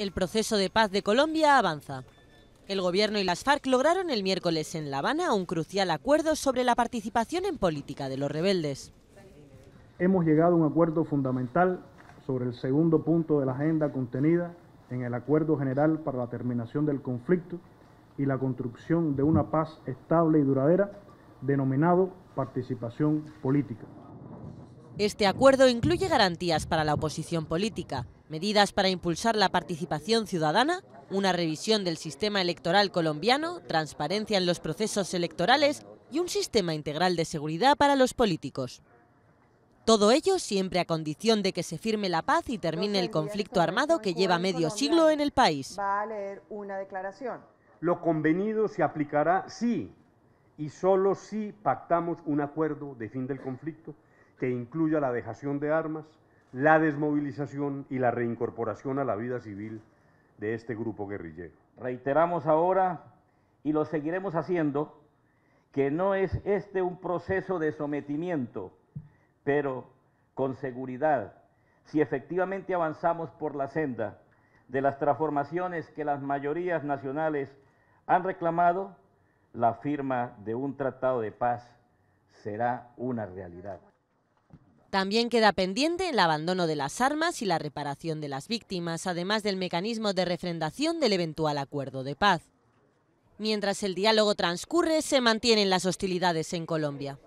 El proceso de paz de Colombia avanza. El gobierno y las FARC lograron el miércoles en La Habana un crucial acuerdo sobre la participación en política de los rebeldes. Hemos llegado a un acuerdo fundamental sobre el segundo punto de la agenda contenida en el Acuerdo General para la Terminación del Conflicto y la construcción de una paz estable y duradera, denominado participación política. Este acuerdo incluye garantías para la oposición política, medidas para impulsar la participación ciudadana, una revisión del sistema electoral colombiano, transparencia en los procesos electorales y un sistema integral de seguridad para los políticos. Todo ello siempre a condición de que se firme la paz y termine el conflicto armado que lleva medio siglo en el país. Va a leer una declaración. Lo convenido se aplicará sí y solo si pactamos un acuerdo de fin del conflicto que incluya la dejación de armas, la desmovilización y la reincorporación a la vida civil de este grupo guerrillero. Reiteramos ahora, y lo seguiremos haciendo, que no es este un proceso de sometimiento, pero con seguridad, si efectivamente avanzamos por la senda de las transformaciones que las mayorías nacionales han reclamado, la firma de un tratado de paz será una realidad. También queda pendiente el abandono de las armas y la reparación de las víctimas, además del mecanismo de refrendación del eventual acuerdo de paz. Mientras el diálogo transcurre, se mantienen las hostilidades en Colombia.